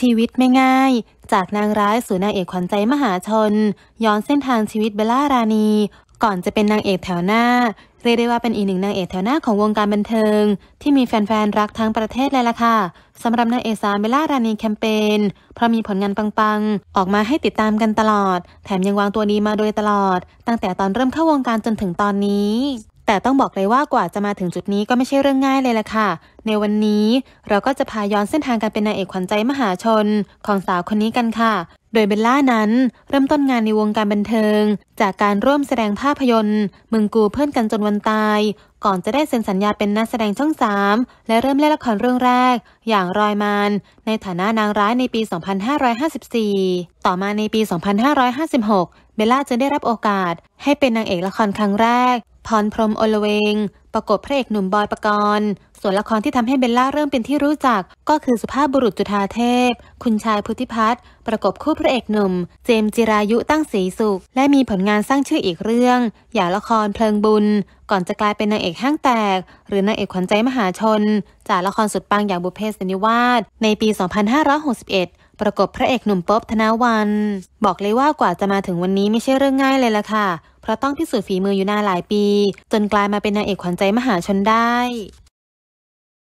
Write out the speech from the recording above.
ชีวิตไม่ง่าย จากนางร้ายสู่นางเอกขวัญใจมหาชน ย้อนเส้นทางชีวิตเบลล่าราณี ก่อนจะเป็นนางเอกแถวหน้าเรียกได้ว่าเป็นอีกหนึ่งนางเอกแถวหน้าของวงการบันเทิง ที่มีแฟน ๆ รักทั้งประเทศเลยล่ะค่ะสำหรับนางเอกสาวเบลล่าราณีแคมเปญเพราะมีผลงานปังๆ ออกมาให้ติดตามกันตลอด แถมยังวางตัวดีมาโดยตลอด ตั้งแต่ตอนเริ่มเข้าวงการจนถึงตอนนี้แต่ต้องบอกเลยว่ากว่าจะมาถึงจุดนี้ก็ไม่ใช่เรื่องง่ายเลยล่ะค่ะ ในวันนี้เราก็จะพาย้อนเส้นทางการเป็นนางเอกขวัญใจมหาชน ของสาวคนนี้กันค่ะ โดยเบลล่านั้นเริ่มต้นงานในวงการบันเทิง จากการร่วมแสดงภาพยนตร์ มึงกูเพื่อนกันจนวันตาย ก่อนจะได้เซ็นสัญญาเป็นนักแสดงช่องสามและเริ่มเล่นละครเรื่องแรก อย่างรอยมานในฐานะนางร้ายในปี 2554 ต่อมาในปี 2556 เบลล่าจะได้รับโอกาสให้เป็นนางเอกละครครั้งแรกพรพรมโอลเวงประกบพระเอกหนุ่มบอยปรกรณ์ส่วนละครที่ทำให้เบลล่าเริ่มเป็นที่รู้จัก ก็คือสุภาพบุรุษจุธาเทพ คุณชายพุทธิพัฒน์ประกบคู่พระเอกหนุ่ม เจมจิรายุตั้งศรีสุข และมีผลงานสร้างชื่ออีกเรื่อง อย่าละครเพลิงบุญ ก่อนจะกลายเป็นนางเอกห้างแตก หรือนางเอกขวัญใจมหาชนจากละครสุดปังอย่างบุเพศนิวาสในปี 2561ประกบพระเอกหนุ่มป๊อบธนวัน บอกเลยว่ากว่าจะมาถึงวันนี้ไม่ใช่เรื่องง่ายเลยล่ะค่ะ เพราะต้องพิสูจน์ฝีมืออยู่นานหลายปี จนกลายมาเป็นนางเอกขวัญใจมหาชนได้